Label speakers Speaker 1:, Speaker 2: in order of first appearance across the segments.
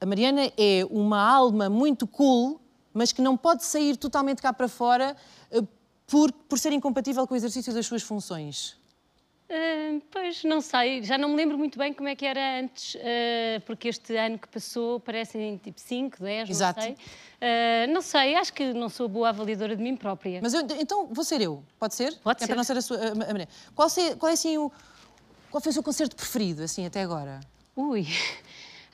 Speaker 1: A Mariana é uma alma muito cool, mas que não pode sair totalmente cá para fora eh, por, por ser incompatível com o exercício das suas funções.
Speaker 2: Uh, pois, não sei, já não me lembro muito bem como é que era antes, uh, porque este ano que passou parecem tipo 5, 10, Exato. não sei. Uh, não sei, acho que não sou boa avaliadora de mim própria. Mas eu, então vou ser eu, pode ser? Pode é ser. para não ser a sua a, a, a, qual, se, qual, é assim o... Qual foi o seu concerto preferido, assim, até agora? Ui,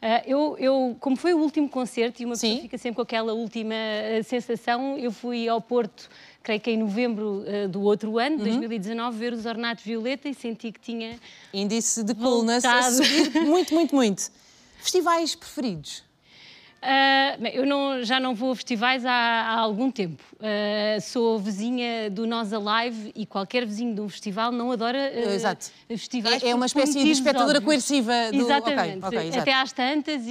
Speaker 2: eh, eu, eu, como foi o último concerto, e uma pessoa Sim. fica sempre com aquela última eh, sensação, eu fui ao Porto, creio que é em novembro eh, do outro ano, uhum. 2019, ver os Ornatos Violeta e senti que tinha. Índice de coluna a subir muito, muito, muito. Festivais preferidos? Uh, eu não, já não vou a festivais há, há algum tempo. Uh, sou vizinha do Nós Alive e qualquer vizinho de um festival não adora uh, Exato. festivais. É, é uma espécie de espectadora óbvios. coerciva. Do... Exatamente. Okay, okay, Até às tantas e,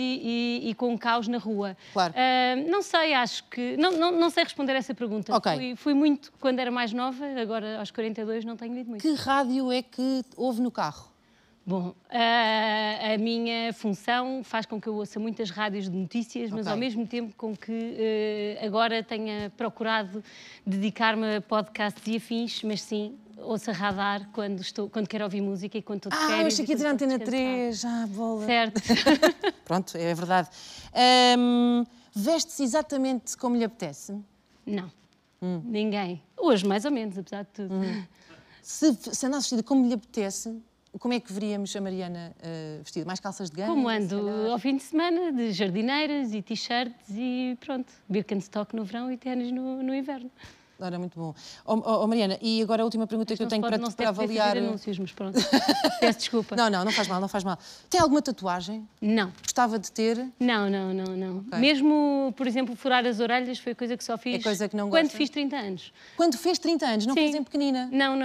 Speaker 2: e, e, com um caos na rua. Claro. não sei, acho que... Não, não, não sei responder essa pergunta. Okay. Fui, fui, muito quando era mais nova, agora aos 42 não tenho lido muito. Que rádio é que houve no carro? Bom, a, a, minha função faz com que eu ouça muitas rádios de notícias, mas ao mesmo tempo com que uh, agora tenha procurado dedicar-me a podcasts e afins, mas sim ouça radar quando, estou, quando quero ouvir música e quando estou de ah, férias. Ah, hoje aqui durante Antena 3, já ah, bola. Certo.
Speaker 1: Pronto, é verdade. Um, Veste-se exatamente como lhe apetece? Não. Hum. Ninguém. Hoje, mais ou menos, apesar de tudo. Hum. Se, se andasse vestida como lhe apetece,
Speaker 2: como é que veríamos a Mariana uh, vestida? Mais calças de gama? Como ando ao fim de semana, de jardineiras e t-shirts e pronto, Birkenstock no verão e ténis no, no inverno. Ora, muito bom. Oh, oh, oh Mariana, e agora a última pergunta mas que eu tenho pode, para, te, para avaliar. Não anúncios, mas pronto.
Speaker 1: Peço desculpa. Não, não, não faz mal, não faz mal. Tem alguma tatuagem? Não. Gostava de ter?
Speaker 2: Não, não, não, não. Okay. Mesmo, por exemplo, furar as orelhas foi coisa que só é fiz. É coisa que não gosta. Quando fiz 30 anos. Quando fez 30 anos, não Sim. fez em pequenina? Não, não.